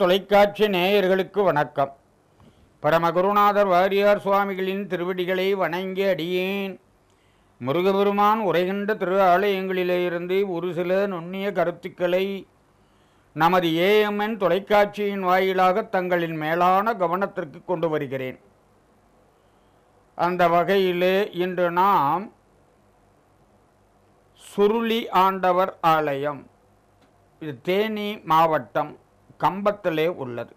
தொலைக்காட்சி நேயர்களுக்கு வணக்கம் பரமகுருநாதர் வாரியார் சுவாமிகளின் திருவடிகளை வணங்கி அடியேன் முருகபெருமான் உரைகின்ற திரு ஆலயங்களிலிருந்து ஒரு சில நுண்ணிய கருத்துக்களை நமது ஏஎம்என் தொலைக்காட்சியின் வாயிலாக தங்களின் மேலான கவனத்திற்கு கொண்டு வருகிறேன் அந்த வகையிலே இன்று நாம் சுருளி ஆண்டவர் ஆலயம் இது தேனி மாவட்டம் கம்பத்திலே உள்ளது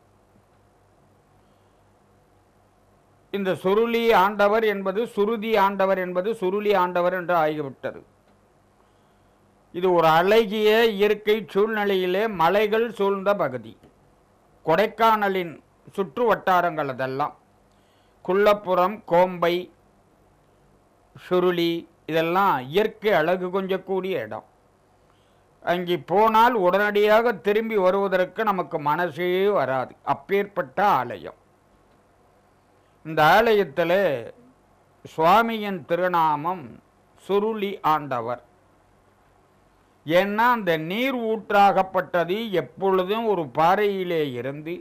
இந்த சுருளி ஆண்டவர் என்பது சுருதி ஆண்டவர் என்பது சுருளி ஆண்டவர் என்று ஆகிவிட்டது இது ஒரு அழகிய இயற்கை சூழ்நிலையிலே மலைகள் சூழ்ந்த பகுதி கொடைக்கானலின் சுற்று வட்டாரங்கள் அதெல்லாம் குள்ளப்புறம் கோம்பை சுருளி இதெல்லாம் இயற்கை அழகு கொஞ்சக்கூடிய இடம் அங்கே போனால் உடனடியாக திரும்பி வருவதற்கு நமக்கு மனசே வராது அப்பேற்பட்ட ஆலயம் இந்த ஆலயத்தில் சுவாமியின் திருநாமம் சுருளி ஆண்டவர் ஏன்னா அந்த நீர் ஊற்றாகப்பட்டது எப்பொழுதும் ஒரு பாறையிலே இருந்து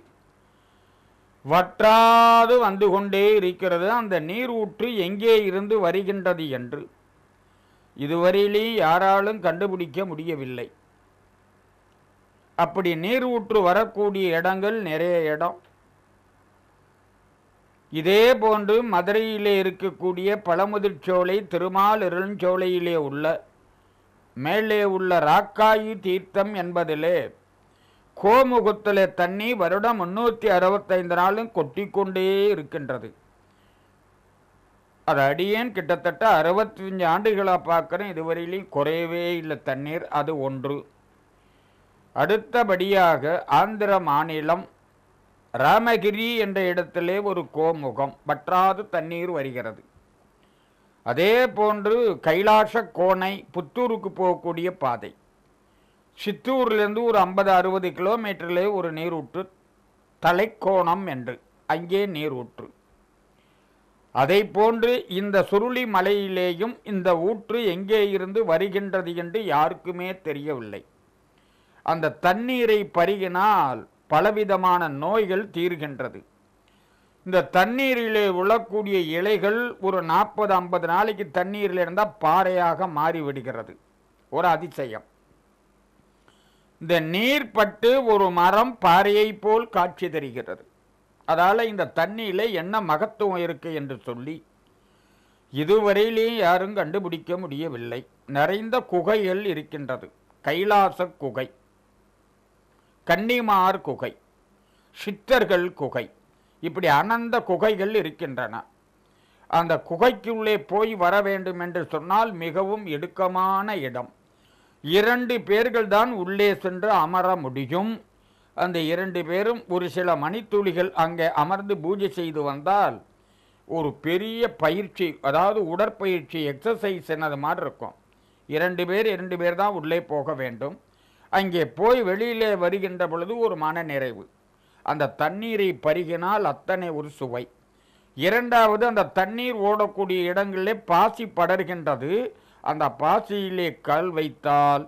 வற்றாது வந்து கொண்டே இருக்கிறது அந்த நீர் ஊற்று எங்கே இருந்து வருகின்றது என்று இதுவரையிலே யாராலும் கண்டுபிடிக்க முடியவில்லை அப்படி நீர் ஊற்று வரக்கூடிய இடங்கள் நிறைய இடம் இதே போன்று மதுரையிலே இருக்கக்கூடிய பழமுதிர்ச்சோலை திருமால் இருஞ்சோலையிலே உள்ள மேலே உள்ள ராக்காயு தீர்த்தம் என்பதிலே கோமுகத்தில் தண்ணி வருடம் முன்னூற்றி அறுபத்தைந்து நாளும் கொட்டிக்கொண்டே இருக்கின்றது அது அடியேன் கிட்டத்தட்ட அறுபத்தஞ்சு ஆண்டுகளாக பார்க்குறேன் இதுவரையிலையும் குறையவே இல்லை தண்ணீர் அது ஒன்று அடுத்தபடியாக ஆந்திர மாநிலம் ராமகிரி என்ற இடத்திலே ஒரு கோமுகம் வற்றாது தண்ணீர் வருகிறது அதே போன்று கைலாச கோணை புத்தூருக்கு போகக்கூடிய பாதை சித்தூர்லேருந்து ஒரு ஐம்பது அறுபது கிலோமீட்டரிலே ஒரு நீரூற்று தலைக்கோணம் என்று அங்கே நீரூற்று அதை போன்று இந்த சுருளி மலையிலேயும் இந்த ஊற்று எங்கே இருந்து வருகின்றது என்று யாருக்குமே தெரியவில்லை அந்த தண்ணீரை பருகினால் பலவிதமான நோய்கள் தீர்கின்றது இந்த தண்ணீரிலே உழக்கூடிய இலைகள் ஒரு நாற்பது ஐம்பது நாளைக்கு தண்ணீரில் இருந்தால் பாறையாக மாறிவிடுகிறது ஒரு அதிசயம் இந்த நீர் பட்டு ஒரு மரம் பாறையை போல் காட்சி தருகிறது அதால் இந்த தண்ணியில் என்ன மகத்துவம் இருக்குது என்று சொல்லி இதுவரையிலேயும் யாரும் கண்டுபிடிக்க முடியவில்லை நிறைந்த குகைகள் இருக்கின்றது கைலாச குகை கன்னிமார் குகை சித்தர்கள் குகை இப்படி அனந்த குகைகள் இருக்கின்றன அந்த குகைக்குள்ளே போய் வர வேண்டும் என்று சொன்னால் மிகவும் இடுக்கமான இடம் இரண்டு பேர்கள்தான் உள்ளே சென்று அமர முடியும் அந்த இரண்டு பேரும் ஒரு சில மணித்துளிகள் அங்கே அமர்ந்து பூஜை செய்து வந்தால் ஒரு பெரிய பயிற்சி அதாவது உடற்பயிற்சி எக்ஸசைஸ் என்னது மாதிரி இருக்கும் இரண்டு பேர் இரண்டு பேர் தான் உள்ளே போக வேண்டும் அங்கே போய் வெளியிலே வருகின்ற பொழுது ஒரு மன நிறைவு அந்த தண்ணீரை பருகினால் அத்தனை ஒரு சுவை இரண்டாவது அந்த தண்ணீர் ஓடக்கூடிய இடங்களிலே பாசி படர்கின்றது அந்த பாசியிலே கல் வைத்தால்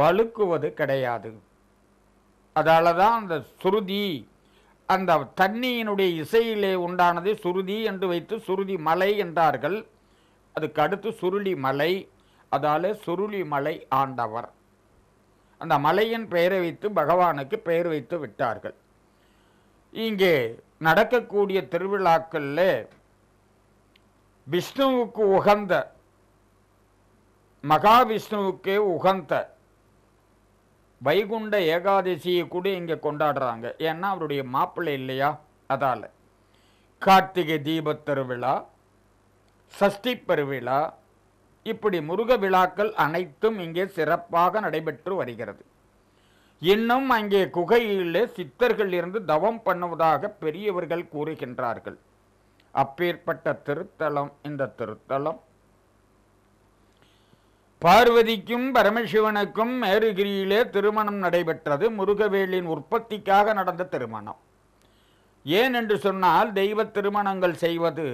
வழுக்குவது கிடையாது அதால தான் அந்த சுருதி அந்த தண்ணியினுடைய இசையிலே உண்டானது சுருதி என்று வைத்து சுருதி மலை என்றார்கள் அதுக்கு அடுத்து சுருளி மலை அதால் சுருளி மலை ஆண்டவர் அந்த மலையின் பெயரை வைத்து பகவானுக்கு பெயர் வைத்து விட்டார்கள் இங்கே நடக்கக்கூடிய திருவிழாக்களில் விஷ்ணுவுக்கு உகந்த மகாவிஷ்ணுவுக்கே உகந்த வைகுண்ட ஏகாதசியை கூட இங்கே கொண்டாடுறாங்க ஏன்னா அவருடைய மாப்பிள்ளை இல்லையா அதால் கார்த்திகை திருவிழா சஷ்டி பெருவிழா இப்படி முருக விழாக்கள் அனைத்தும் இங்கே சிறப்பாக நடைபெற்று வருகிறது இன்னும் அங்கே குகையிலே சித்தர்கள் இருந்து தவம் பண்ணுவதாக பெரியவர்கள் கூறுகின்றார்கள் அப்பேற்பட்ட திருத்தலம் இந்த திருத்தலம் பார்வதிக்கும் பரமசிவனுக்கும் மேருகிரியிலே திருமணம் நடைபெற்றது முருகவேலின் உற்பத்திக்காக நடந்த திருமணம் ஏன் என்று சொன்னால் தெய்வ திருமணங்கள் செய்வது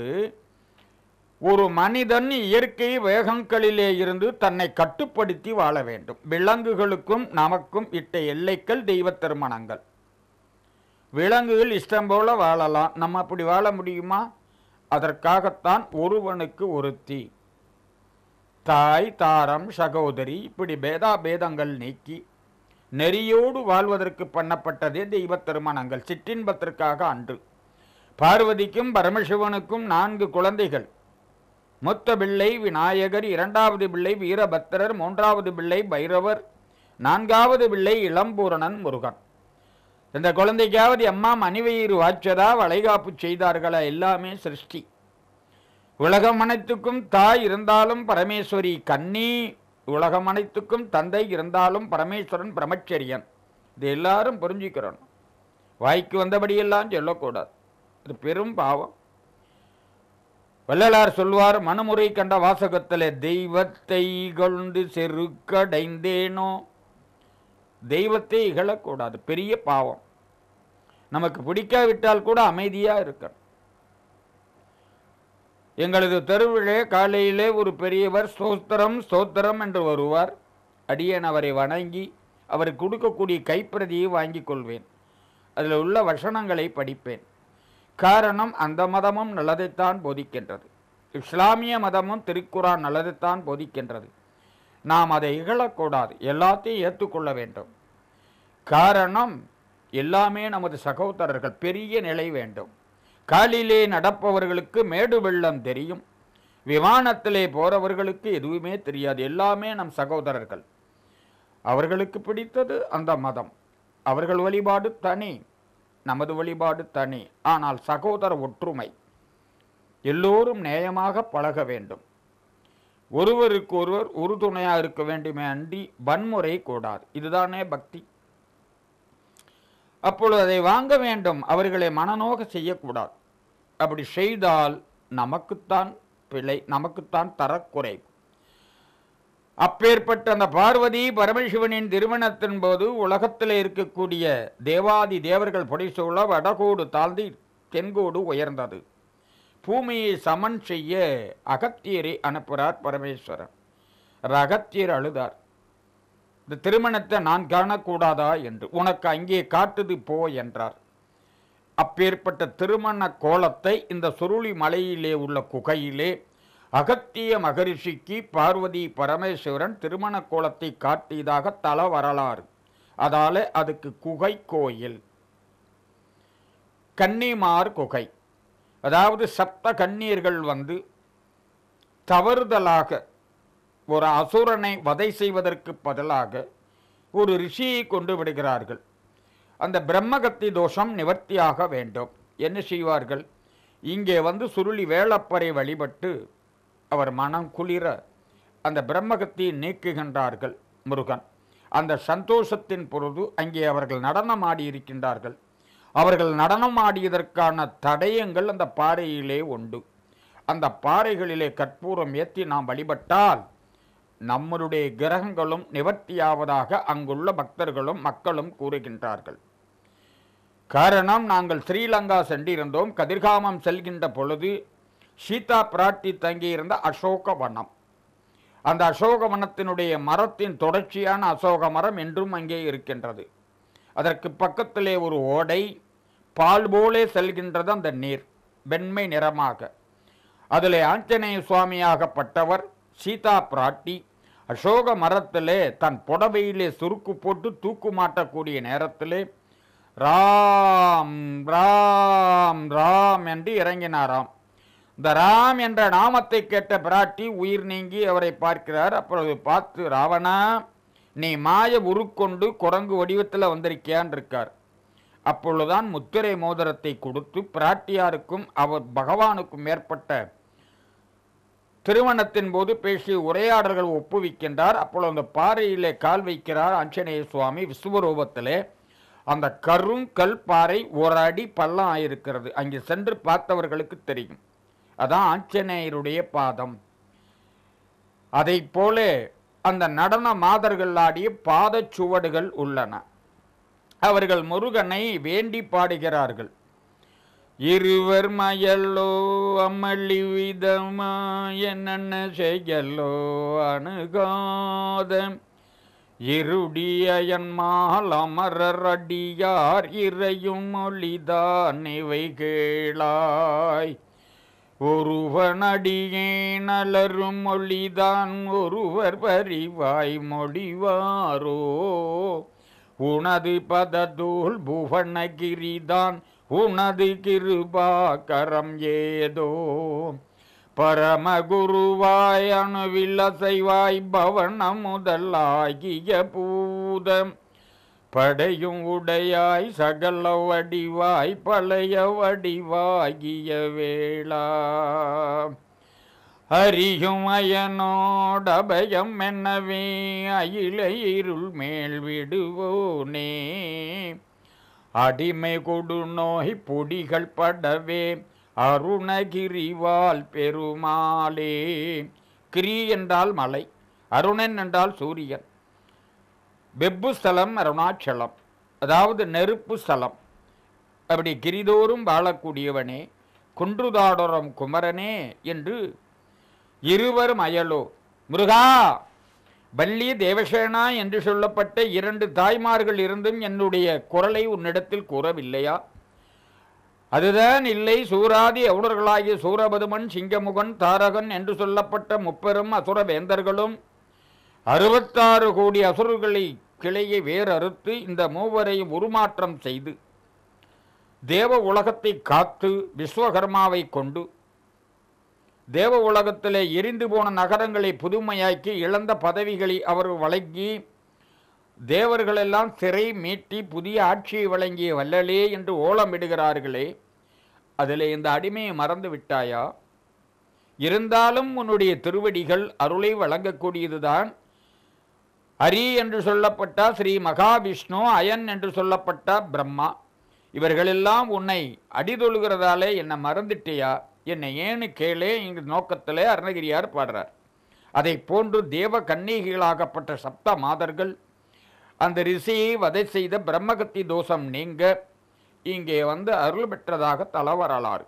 ஒரு மனிதன் இயற்கை வேகங்களிலே இருந்து தன்னை கட்டுப்படுத்தி வாழ வேண்டும் விலங்குகளுக்கும் நமக்கும் இட்ட எல்லைக்கள் தெய்வ திருமணங்கள் விலங்குகள் இஷ்டம் போல வாழலாம் நம்ம அப்படி வாழ முடியுமா அதற்காகத்தான் ஒருவனுக்கு ஒருத்தி தாய் தாரம் சகோதரி இப்படி பேதா பேதங்கள் நீக்கி நெறியோடு வாழ்வதற்கு பண்ணப்பட்டதே தெய்வத் திருமணங்கள் சிற்றின்பத்திற்காக அன்று பார்வதிக்கும் பரமசிவனுக்கும் நான்கு குழந்தைகள் மொத்த பிள்ளை விநாயகர் இரண்டாவது பிள்ளை வீரபத்திரர் மூன்றாவது பிள்ளை பைரவர் நான்காவது பிள்ளை இளம்பூரணன் முருகன் இந்த குழந்தைக்காவது அம்மா மணிவயிறு வாச்சதா வளைகாப்பு செய்தார்களா எல்லாமே சிருஷ்டி உலகம் அனைத்துக்கும் தாய் இருந்தாலும் பரமேஸ்வரி கன்னி உலகம் அனைத்துக்கும் தந்தை இருந்தாலும் பரமேஸ்வரன் பிரமச்சரியன் இது எல்லாரும் புரிஞ்சுக்கிறோம் வாய்க்கு வந்தபடியெல்லாம் சொல்லக்கூடாது இது பெரும் பாவம் வள்ளலார் சொல்வார் மனுமுறை கண்ட வாசகத்தில் தெய்வத்தை கொண்டு செருக்கடைந்தேனோ தெய்வத்தை இகழக்கூடாது பெரிய பாவம் நமக்கு பிடிக்காவிட்டால் கூட அமைதியாக இருக்கணும் எங்களது தெருவிழே காலையிலே ஒரு பெரியவர் ஸ்தோத்திரம் ஸ்தோத்திரம் என்று வருவார் அடியேன் அவரை வணங்கி அவர் கொடுக்கக்கூடிய கைப்பிரதியை வாங்கி கொள்வேன் அதில் உள்ள வசனங்களை படிப்பேன் காரணம் அந்த மதமும் நல்லதைத்தான் போதிக்கின்றது இஸ்லாமிய மதமும் திருக்குறான் நல்லதைத்தான் போதிக்கின்றது நாம் அதை இகழக்கூடாது எல்லாத்தையும் ஏற்றுக்கொள்ள வேண்டும் காரணம் எல்லாமே நமது சகோதரர்கள் பெரிய நிலை வேண்டும் காலிலே நடப்பவர்களுக்கு மேடு வெள்ளம் தெரியும் விமானத்திலே போகிறவர்களுக்கு எதுவுமே தெரியாது எல்லாமே நம் சகோதரர்கள் அவர்களுக்கு பிடித்தது அந்த மதம் அவர்கள் வழிபாடு தனி நமது வழிபாடு தனி ஆனால் சகோதர ஒற்றுமை எல்லோரும் நேயமாக பழக வேண்டும் ஒருவருக்கு ஒருவர் உறுதுணையாக இருக்க வேண்டுமே அன்றி வன்முறை கூடாது இதுதானே பக்தி அப்பொழுது அதை வாங்க வேண்டும் அவர்களை மனநோக செய்யக்கூடாது அப்படி செய்தால் நமக்குத்தான் பிழை நமக்குத்தான் தரக்குறை அப்பேற்பட்ட அந்த பார்வதி பரமசிவனின் திருமணத்தின் போது உலகத்தில் இருக்கக்கூடிய தேவாதி தேவர்கள் பொடிசூழ வடகோடு தாழ்ந்து தென்கோடு உயர்ந்தது பூமியை சமன் செய்ய அகத்தியரை அனுப்புகிறார் பரமேஸ்வரன் ரகத்தியர் அழுதார் இந்த திருமணத்தை நான் காணக்கூடாதா என்று உனக்கு அங்கே காட்டுது போ என்றார் அப்பேற்பட்ட திருமண கோலத்தை இந்த சுருளி மலையிலே உள்ள குகையிலே அகத்திய மகரிஷிக்கு பார்வதி பரமேஸ்வரன் திருமண கோலத்தை காட்டியதாக தல வரலாறு அதால் அதுக்கு குகை கோயில் கன்னிமார் குகை அதாவது சப்த கண்ணீர்கள் வந்து தவறுதலாக ஒரு அசுரனை வதை செய்வதற்கு பதிலாக ஒரு ரிஷியை கொண்டு விடுகிறார்கள் அந்த பிரம்மகத்தி தோஷம் நிவர்த்தியாக வேண்டும் என்ன செய்வார்கள் இங்கே வந்து சுருளி வேளப்பறை வழிபட்டு அவர் மனம் குளிர அந்த பிரம்மகத்தியை நீக்குகின்றார்கள் முருகன் அந்த சந்தோஷத்தின் பொழுது அங்கே அவர்கள் நடனம் ஆடியிருக்கின்றார்கள் அவர்கள் நடனம் ஆடியதற்கான தடயங்கள் அந்த பாறையிலே உண்டு அந்த பாறைகளிலே கற்பூரம் ஏற்றி நாம் வழிபட்டால் நம்மளுடைய கிரகங்களும் நிவர்த்தியாவதாக அங்குள்ள பக்தர்களும் மக்களும் கூறுகின்றார்கள் காரணம் நாங்கள் ஸ்ரீலங்கா சென்றிருந்தோம் கதிர்காமம் செல்கின்ற பொழுது சீதா பிராட்டி தங்கியிருந்த அசோக வனம் அந்த அசோக வனத்தினுடைய மரத்தின் தொடர்ச்சியான அசோக மரம் என்றும் அங்கே இருக்கின்றது அதற்கு பக்கத்திலே ஒரு ஓடை பால் போலே செல்கின்றது அந்த நீர் வெண்மை நிறமாக அதில் ஆஞ்சநேய சுவாமியாகப்பட்டவர் சீதா பிராட்டி அசோக மரத்திலே தன் புடவையிலே சுருக்கு போட்டு தூக்கு மாட்டக்கூடிய நேரத்திலே ராம் ராம் ராம் என்று இறங்கினாராம் இந்த ராம் என்ற நாமத்தை கேட்ட பிராட்டி உயிர் நீங்கி அவரை பார்க்கிறார் அப்புறம் பார்த்து ராவணா நீ மாய உருக்கொண்டு குரங்கு வடிவத்தில் வந்திருக்கியான் இருக்கார் அப்பொழுதுதான் முத்திரை மோதிரத்தை கொடுத்து பிராட்டியாருக்கும் அவர் பகவானுக்கும் மேற்பட்ட திருமணத்தின் போது பேசி உரையாடல்கள் ஒப்புவிக்கின்றார் அப்பொழுது அந்த பாறையிலே கால் வைக்கிறார் ஆஞ்சநேய சுவாமி விஸ்வரூபத்திலே அந்த கருங்கல் பாறை ஒரு அடி பள்ளம் ஆயிருக்கிறது அங்கே சென்று பார்த்தவர்களுக்கு தெரியும் அதான் ஆஞ்சநேயருடைய பாதம் அதை போல அந்த நடன மாதர்களாடிய பாதச்சுவடுகள் உள்ளன அவர்கள் முருகனை வேண்டி பாடுகிறார்கள் இருவர் மயல்லோ அம்மள்ளி விதமா என்னென்ன செய்யல்லோ அணுகாதம் இருடியன்மால் மால் அமரடியார் இறையும் மொழிதான் இவை கேளாய் ஒருவனடியே நலரும் மொழிதான் ஒருவர் பறிவாய் மொழிவாரோ உனது பததூல் புவனகிரிதான் உனது கிருபாக்கரம் ஏதோ பரமகுருவாய் அசைவாய் பவன முதலாகிய பூதம் படையும் உடையாய் சகல வடிவாய் பழைய வடிவாகிய வேளா அரியும் அயனோடபயம் என்னவே அயிலை இருள் மேல் விடுவோனே அடிமை கொடு நோய் பொடிகள் படவே அருணகிரிவால் பெருமாளே கிரி என்றால் மலை அருணன் என்றால் சூரியன் வெப்பு ஸ்தலம் அருணாச்சலம் அதாவது நெருப்பு ஸ்தலம் அப்படி கிரிதோறும் வாழக்கூடியவனே குன்றுதாடரம் குமரனே என்று இருவரும் அயலோ முருகா வள்ளி தேவசேனா என்று சொல்லப்பட்ட இரண்டு தாய்மார்கள் இருந்தும் என்னுடைய குரலை உன்னிடத்தில் கூறவில்லையா அதுதான் இல்லை சூராதி அவுணர்களாகிய சூரபதுமன் சிங்கமுகன் தாரகன் என்று சொல்லப்பட்ட முப்பெரும் அசுர வேந்தர்களும் அறுபத்தாறு கோடி அசுரர்களை கிளையை வேறறுத்து இந்த மூவரையும் உருமாற்றம் செய்து தேவ உலகத்தை காத்து விஸ்வகர்மாவை கொண்டு தேவ உலகத்திலே எரிந்து போன நகரங்களை புதுமையாக்கி இழந்த பதவிகளை அவர் வழங்கி தேவர்களெல்லாம் சிறை மீட்டி புதிய ஆட்சியை வழங்கிய வல்லலே என்று ஓலமிடுகிறார்களே அதில் இந்த அடிமையை மறந்து விட்டாயா இருந்தாலும் உன்னுடைய திருவடிகள் அருளை வழங்கக்கூடியதுதான் ஹரி என்று சொல்லப்பட்ட ஸ்ரீ மகாவிஷ்ணு அயன் என்று சொல்லப்பட்ட பிரம்மா இவர்களெல்லாம் உன்னை அடிதொழுகிறதாலே என்னை மறந்துட்டியா என்னை ஏன்னு கேளே இங்கு நோக்கத்தில் அருணகிரியார் பாடுறார் அதை போன்று தேவ கன்னிகளாகப்பட்ட சப்த மாதர்கள் அந்த ரிஷியை வதை செய்த பிரம்மகத்தி தோஷம் நீங்க இங்கே வந்து அருள் பெற்றதாக தலைவரலாறு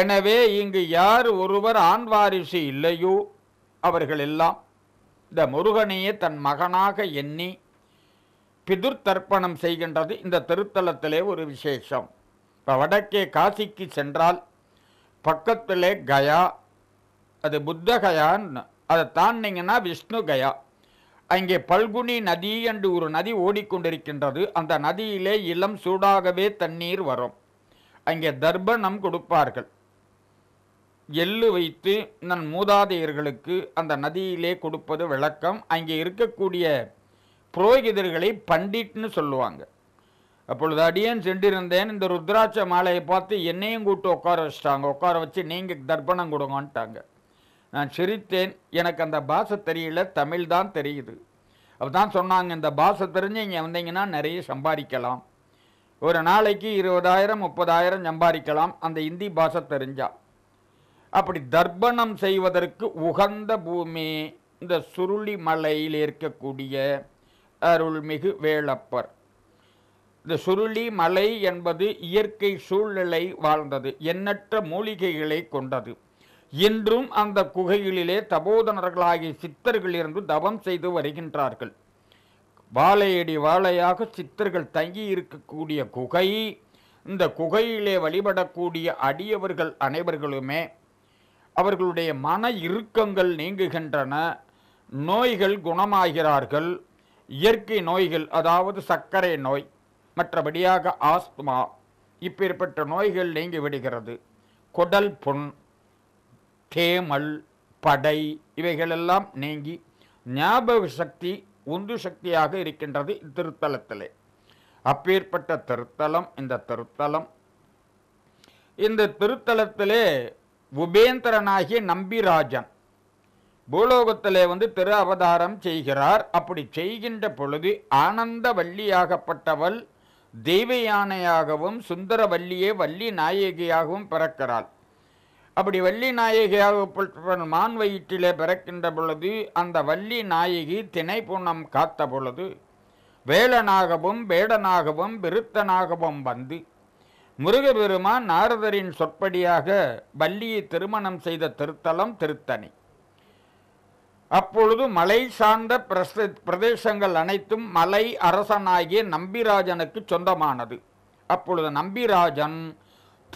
எனவே இங்கு யார் ஒருவர் ஆண் இல்லையோ அவர்கள் எல்லாம் இந்த முருகனையே தன் மகனாக எண்ணி பிதுர் தர்ப்பணம் செய்கின்றது இந்த திருத்தலத்திலே ஒரு விசேஷம் இப்போ வடக்கே காசிக்கு சென்றால் பக்கத்திலே கயா அது புத்த கயான்னு அதை தாண்டிங்கன்னா விஷ்ணு கயா அங்கே பல்குனி நதி என்று ஒரு நதி ஓடிக்கொண்டிருக்கின்றது அந்த நதியிலே இளம் சூடாகவே தண்ணீர் வரும் அங்கே தர்ப்பணம் கொடுப்பார்கள் எள்ளு வைத்து நன் மூதாதையர்களுக்கு அந்த நதியிலே கொடுப்பது விளக்கம் அங்கே இருக்கக்கூடிய புரோகிதர்களை பண்டிட்னு சொல்லுவாங்க அப்பொழுது அடியேன் சென்றிருந்தேன் இந்த ருத்ராட்ச மாலையை பார்த்து என்னையும் கூட்டு உட்கார வச்சிட்டாங்க உட்கார வச்சு நீங்கள் தர்ப்பணம் கொடுங்கன்ட்டாங்க நான் சிரித்தேன் எனக்கு அந்த பாஷை தெரியல தமிழ் தான் தெரியுது அப்போ தான் சொன்னாங்க இந்த பாஷை தெரிஞ்சு இங்கே வந்தீங்கன்னா நிறைய சம்பாதிக்கலாம் ஒரு நாளைக்கு இருபதாயிரம் முப்பதாயிரம் சம்பாதிக்கலாம் அந்த இந்தி பாஷை தெரிஞ்சா அப்படி தர்ப்பணம் செய்வதற்கு உகந்த பூமி இந்த சுருளி மலையில் இருக்கக்கூடிய அருள்மிகு வேளப்பர் இந்த சுருளி மலை என்பது இயற்கை சூழ்நிலை வாழ்ந்தது எண்ணற்ற மூலிகைகளை கொண்டது இன்றும் அந்த குகைகளிலே தபோதனர்களாகிய சித்தர்கள் இருந்து தவம் செய்து வருகின்றார்கள் வாழையடி வாழையாக சித்தர்கள் தங்கி இருக்கக்கூடிய குகை இந்த குகையிலே வழிபடக்கூடிய அடியவர்கள் அனைவர்களுமே அவர்களுடைய மன இறுக்கங்கள் நீங்குகின்றன நோய்கள் குணமாகிறார்கள் இயற்கை நோய்கள் அதாவது சர்க்கரை நோய் மற்றபடியாக ஆஸ்துமா இப்பேற்பட்ட நோய்கள் நீங்கி விடுகிறது குடல் புண் தேமல் படை இவைகளெல்லாம் நீங்கி ஞாபக சக்தி உந்து சக்தியாக இருக்கின்றது திருத்தலத்திலே அப்பேற்பட்ட திருத்தலம் இந்த திருத்தலம் இந்த திருத்தலத்திலே உபேந்திரனாகிய நம்பிராஜன் பூலோகத்திலே வந்து திரு அவதாரம் செய்கிறார் அப்படி செய்கின்ற பொழுது ஆனந்த வள்ளியாகப்பட்டவள் தெய்வ சுந்தர வள்ளியே வள்ளி நாயகியாகவும் பிறக்கிறாள் அப்படி வள்ளி நாயகியாக மான் வயிற்றிலே பிறக்கின்ற பொழுது அந்த வள்ளி நாயகி திணைப்புணம் காத்த பொழுது வேளனாகவும் வேடனாகவும் விருத்தனாகவும் வந்து முருகபெருமான் நாரதரின் சொற்படியாக வள்ளியை திருமணம் செய்த திருத்தலம் திருத்தணி அப்பொழுது மலை சார்ந்த பிரதேசங்கள் அனைத்தும் மலை அரசனாகிய நம்பிராஜனுக்கு சொந்தமானது அப்பொழுது நம்பிராஜன்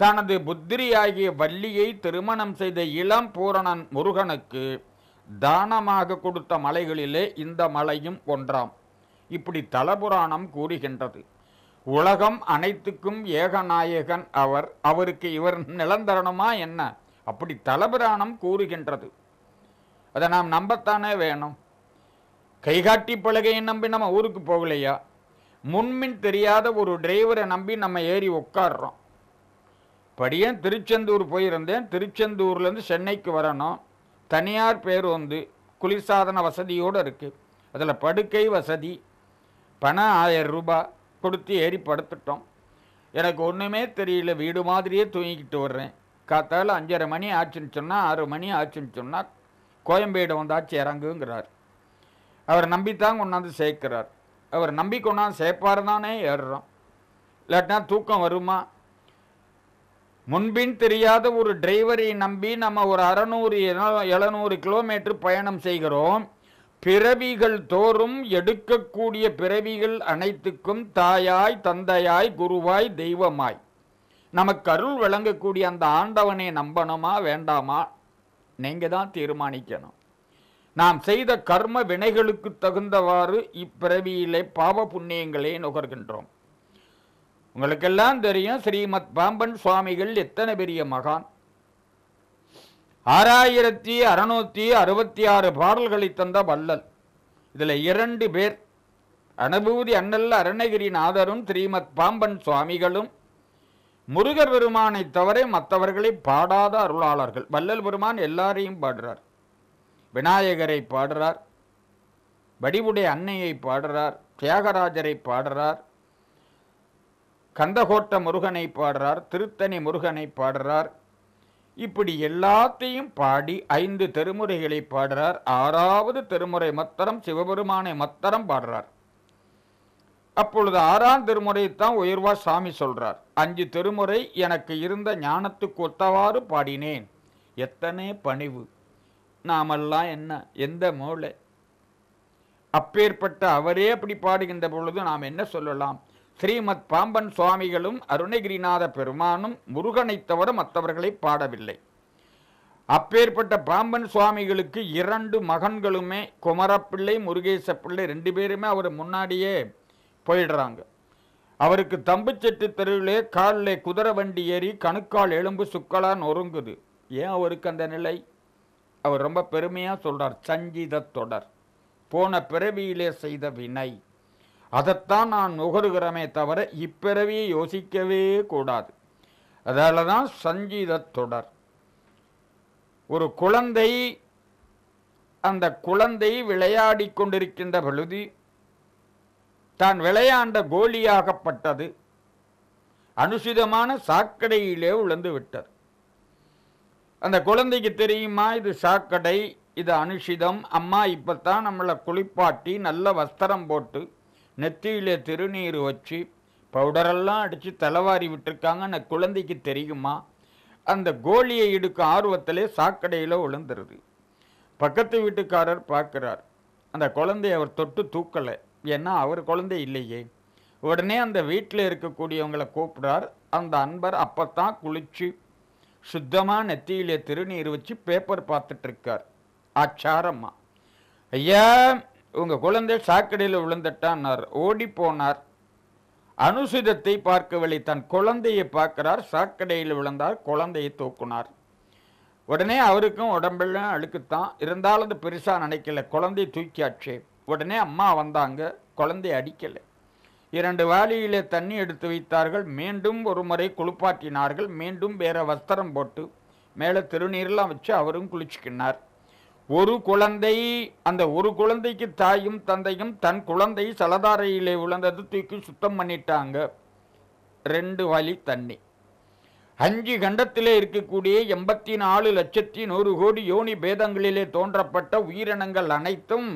தனது புத்திரியாகிய வள்ளியை திருமணம் செய்த இளம் பூரணன் முருகனுக்கு தானமாக கொடுத்த மலைகளிலே இந்த மலையும் ஒன்றாம் இப்படி தலபுராணம் கூறுகின்றது உலகம் அனைத்துக்கும் ஏகநாயகன் அவர் அவருக்கு இவர் நிலந்தரணுமா என்ன அப்படி தலபுராணம் கூறுகின்றது அதை நாம் நம்பத்தானே வேணும் கைகாட்டி பலகையை நம்பி நம்ம ஊருக்கு போகலையா முன்மின் தெரியாத ஒரு டிரைவரை நம்பி நம்ம ஏறி உட்காடுறோம் படியே திருச்செந்தூர் போயிருந்தேன் திருச்செந்தூர்லேருந்து சென்னைக்கு வரணும் தனியார் பேர் வந்து குளிர்சாதன வசதியோடு இருக்குது அதில் படுக்கை வசதி பணம் ஆயிரம் ரூபா கொடுத்து ஏறி படுத்துட்டோம் எனக்கு ஒன்றுமே தெரியல வீடு மாதிரியே தூங்கிக்கிட்டு வர்றேன் காத்தால் அஞ்சரை மணி ஆச்சுன்னு சொன்னால் ஆறு மணி ஆச்சுன்னு சொன்னால் கோயம்பேடு வந்தாச்சு இறங்குங்கிறார் அவர் நம்பித்தான் கொண்டாந்து சேர்க்கிறார் அவர் நம்பி கொண்டாந்து சேர்ப்பார் தானே ஏறுறோம் இல்லாட்டினா தூக்கம் வருமா முன்பின் தெரியாத ஒரு டிரைவரை நம்பி நம்ம ஒரு அறநூறு எழுநூறு கிலோமீட்டர் பயணம் செய்கிறோம் பிறவிகள் தோறும் எடுக்கக்கூடிய பிறவிகள் அனைத்துக்கும் தாயாய் தந்தையாய் குருவாய் தெய்வமாய் நமக்கு அருள் வழங்கக்கூடிய அந்த ஆண்டவனை நம்பணுமா வேண்டாமா நீங்கள் தான் தீர்மானிக்கணும் நாம் செய்த கர்ம வினைகளுக்கு தகுந்தவாறு இப்பிறவியிலே பாவ புண்ணியங்களே நுகர்கின்றோம் உங்களுக்கெல்லாம் தெரியும் ஸ்ரீமத் பாம்பன் சுவாமிகள் எத்தனை பெரிய மகான் ஆறாயிரத்தி அறுநூத்தி அறுபத்தி ஆறு பாடல்களை தந்த வல்லல் இதில் இரண்டு பேர் அனுபூதி அருணகிரி அருணகிரிநாதரும் ஸ்ரீமத் பாம்பன் சுவாமிகளும் முருகர் பெருமானை தவிர மற்றவர்களை பாடாத அருளாளர்கள் வள்ளல் பெருமான் எல்லாரையும் பாடுறார் விநாயகரை பாடுறார் வடிவுடைய அன்னையை பாடுறார் தியாகராஜரை பாடுறார் கந்தகோட்ட முருகனை பாடுறார் திருத்தணி முருகனை பாடுறார் இப்படி எல்லாத்தையும் பாடி ஐந்து திருமுறைகளை பாடுறார் ஆறாவது திருமுறை மத்தரம் சிவபெருமானை மத்தரம் பாடுறார் அப்பொழுது ஆறாம் திருமுறையைத்தான் உயர்வா சாமி சொல்றார் அஞ்சு திருமுறை எனக்கு இருந்த ஞானத்துக்கு ஒத்தவாறு பாடினேன் எத்தனை பணிவு நாமெல்லாம் என்ன எந்த மூளை அப்பேற்பட்ட அவரே அப்படி பாடுகின்ற பொழுது நாம் என்ன சொல்லலாம் ஸ்ரீமத் பாம்பன் சுவாமிகளும் அருணகிரிநாத பெருமானும் முருகனை தவிர மற்றவர்களை பாடவில்லை அப்பேற்பட்ட பாம்பன் சுவாமிகளுக்கு இரண்டு மகன்களுமே குமரப்பிள்ளை முருகேச பிள்ளை ரெண்டு பேருமே அவர் முன்னாடியே போயிடுறாங்க அவருக்கு செட்டு தெருவிலே காலில் குதிரை வண்டி ஏறி கணுக்கால் எலும்பு சுக்கலாக ஒருங்குது ஏன் அவருக்கு அந்த நிலை அவர் ரொம்ப பெருமையாக சொல்கிறார் சஞ்சித தொடர் போன பிறவியிலே செய்த வினை அதைத்தான் நான் நுகருகிறமே தவிர இப்பிறவியை யோசிக்கவே கூடாது அதால தான் சஞ்சித தொடர் ஒரு குழந்தை அந்த குழந்தை விளையாடி கொண்டிருக்கின்ற பொழுது தான் விளையாண்ட கோழியாகப்பட்டது அனுசிதமான சாக்கடையிலே உழந்து விட்டது அந்த குழந்தைக்கு தெரியுமா இது சாக்கடை இது அனுஷிதம் அம்மா இப்போ தான் நம்மளை குளிப்பாட்டி நல்ல வஸ்திரம் போட்டு நெத்தியிலே திருநீர் வச்சு பவுடரெல்லாம் அடித்து தலைவாரி விட்டுருக்காங்க அந்த குழந்தைக்கு தெரியுமா அந்த கோழியை எடுக்கும் ஆர்வத்திலே சாக்கடையில் விழுந்துருது பக்கத்து வீட்டுக்காரர் பார்க்குறார் அந்த குழந்தைய அவர் தொட்டு தூக்கலை ஏன்னா அவர் குழந்தை இல்லையே உடனே அந்த வீட்டில் இருக்கக்கூடியவங்களை கூப்பிடுறார் அந்த அன்பர் அப்போத்தான் குளிச்சு சுத்தமாக நெத்தியிலே திருநீர் வச்சு பேப்பர் பார்த்துட்ருக்கார் ஆச்சாரம்மா ஐயா உங்கள் குழந்தை சாக்கடையில் விழுந்துட்டான்னார் ஓடி போனார் அனுசிதத்தை வழி தன் குழந்தையை பார்க்கிறார் சாக்கடையில் விழுந்தார் குழந்தையை தூக்குனார் உடனே அவருக்கும் உடம்பெல்லாம் அழுக்குத்தான் இருந்தாலும் அது பெருசாக நினைக்கல குழந்தை தூக்கியாச்சு உடனே அம்மா வந்தாங்க குழந்தை அடிக்கலை இரண்டு வாளியிலே தண்ணி எடுத்து வைத்தார்கள் மீண்டும் ஒரு முறை குளிப்பாட்டினார்கள் மீண்டும் வேற வஸ்திரம் போட்டு மேலே திருநீர்லாம் வச்சு அவரும் குளிச்சுக்கினார் ஒரு குழந்தை அந்த ஒரு குழந்தைக்கு தாயும் தந்தையும் தன் குழந்தை சலதாரையிலே விழுந்தது தூக்கி சுத்தம் பண்ணிட்டாங்க ரெண்டு வாலி தண்ணி அஞ்சு கண்டத்திலே இருக்கக்கூடிய எண்பத்தி நாலு லட்சத்தி நூறு கோடி யோனி பேதங்களிலே தோன்றப்பட்ட உயிரினங்கள் அனைத்தும்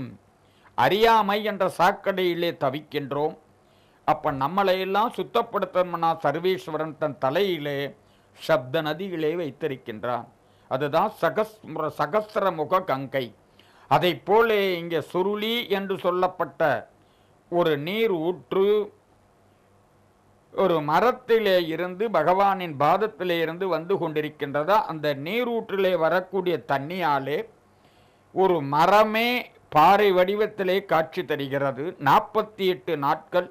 அறியாமை என்ற சாக்கடையிலே தவிக்கின்றோம் அப்போ நம்மளையெல்லாம் சுத்தப்படுத்தணும்னா சர்வேஸ்வரன் தன் தலையிலே சப்த நதிகளே வைத்திருக்கின்றான் அதுதான் சகஸ் சகசிரமுக கங்கை அதை போலே இங்கே சுருளி என்று சொல்லப்பட்ட ஒரு நீர் ஊற்று ஒரு மரத்திலே இருந்து பகவானின் பாதத்திலே இருந்து வந்து கொண்டிருக்கின்றதா அந்த நீரூற்றிலே வரக்கூடிய தண்ணியாலே ஒரு மரமே பாறை வடிவத்திலே காட்சி தருகிறது நாற்பத்தி எட்டு நாட்கள்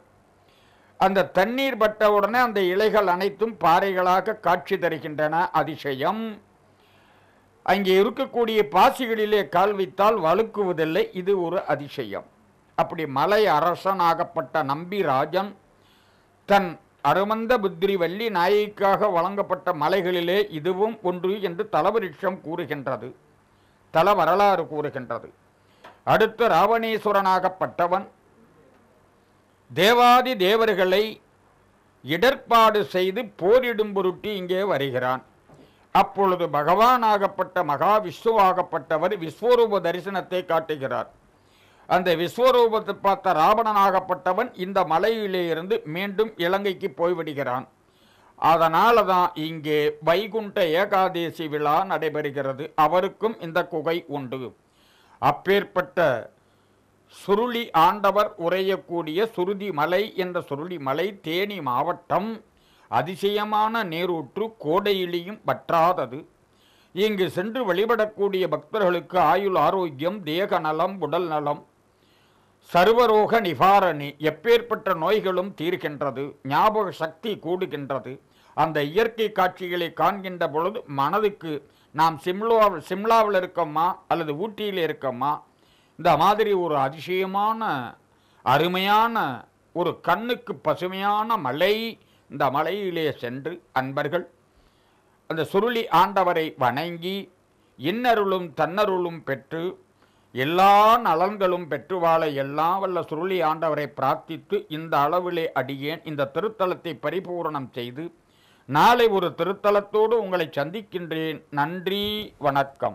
அந்த தண்ணீர் பட்டவுடனே அந்த இலைகள் அனைத்தும் பாறைகளாக காட்சி தருகின்றன அதிசயம் அங்கே இருக்கக்கூடிய பாசிகளிலே கால் வைத்தால் வழுக்குவதில்லை இது ஒரு அதிசயம் அப்படி மலை அரசனாகப்பட்ட ராஜன் தன் அருமந்த புத்திரி வள்ளி நாயகிக்காக வழங்கப்பட்ட மலைகளிலே இதுவும் ஒன்று என்று தலவரிஷம் கூறுகின்றது தல வரலாறு கூறுகின்றது அடுத்து ராவணேஸ்வரனாகப்பட்டவன் தேவாதி தேவர்களை இடர்பாடு செய்து போரிடும் பொருட்டு இங்கே வருகிறான் அப்பொழுது பகவானாகப்பட்ட மகா விஸ்வரூப தரிசனத்தை காட்டுகிறார் அந்த விஸ்வரூபத்தை பார்த்த ராவணனாகப்பட்டவன் இந்த மலையிலே இருந்து மீண்டும் இலங்கைக்கு போய்விடுகிறான் அதனால தான் இங்கே வைகுண்ட ஏகாதேசி விழா நடைபெறுகிறது அவருக்கும் இந்த குகை உண்டு அப்பேற்பட்ட சுருளி ஆண்டவர் உரையக்கூடிய சுருதி மலை என்ற சுருளி மலை தேனி மாவட்டம் அதிசயமான நீரூற்று கோடையிலியும் வற்றாதது இங்கு சென்று வழிபடக்கூடிய பக்தர்களுக்கு ஆயுள் ஆரோக்கியம் தேக நலம் உடல் நலம் சர்வரோக நிவாரணி எப்பேற்பட்ட நோய்களும் தீர்கின்றது ஞாபக சக்தி கூடுகின்றது அந்த இயற்கை காட்சிகளை காண்கின்ற பொழுது மனதுக்கு நாம் சிம்லோ சிம்லாவில் இருக்கோமா அல்லது ஊட்டியில் இருக்கோமா இந்த மாதிரி ஒரு அதிசயமான அருமையான ஒரு கண்ணுக்கு பசுமையான மலை இந்த மலையிலே சென்று அன்பர்கள் அந்த சுருளி ஆண்டவரை வணங்கி இன்னருளும் தன்னருளும் பெற்று எல்லா நலன்களும் பெற்று வாழ எல்லாம் வல்ல சுருளி ஆண்டவரை பிரார்த்தித்து இந்த அளவிலே அடியேன் இந்த திருத்தலத்தை பரிபூரணம் செய்து நாளை ஒரு திருத்தலத்தோடு உங்களை சந்திக்கின்றேன் நன்றி வணக்கம்